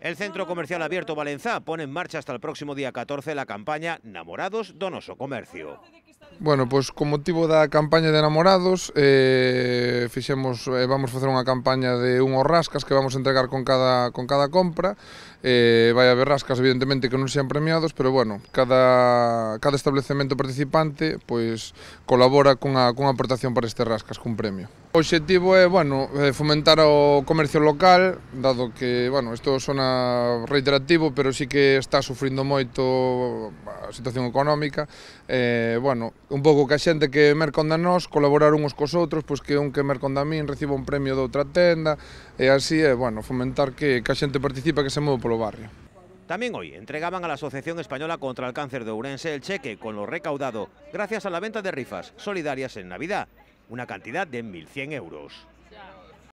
El Centro Comercial Abierto Valenzá pone en marcha hasta el próximo día 14 la campaña Namorados Donoso Comercio. Bueno, pois con motivo da campaña de enamorados eh, fixemos, eh, vamos facer unha campaña de unhos rascas que vamos entregar con cada, con cada compra eh, vai haber rascas evidentemente que non sean premiados pero bueno, cada, cada establecemento participante pois colabora cunha, cunha aportación para este rascas, cun premio O objetivo é, bueno, fomentar o comercio local, dado que, bueno, isto sona reiterativo, pero sí que está sufrindo moito a situación económica. Eh, bueno, un pouco que a xente que mercon da colaborar uns cos outros, pois que un que mercon da min reciba un premio de outra tenda, e así é, bueno, fomentar que, que a xente participa que se move polo barrio. También hoy entregaban a la Asociación Española contra el Cáncer de Ourense el cheque con lo recaudado gracias a la venta de rifas solidarias en Navidad. una cantidad de 1.100 euros.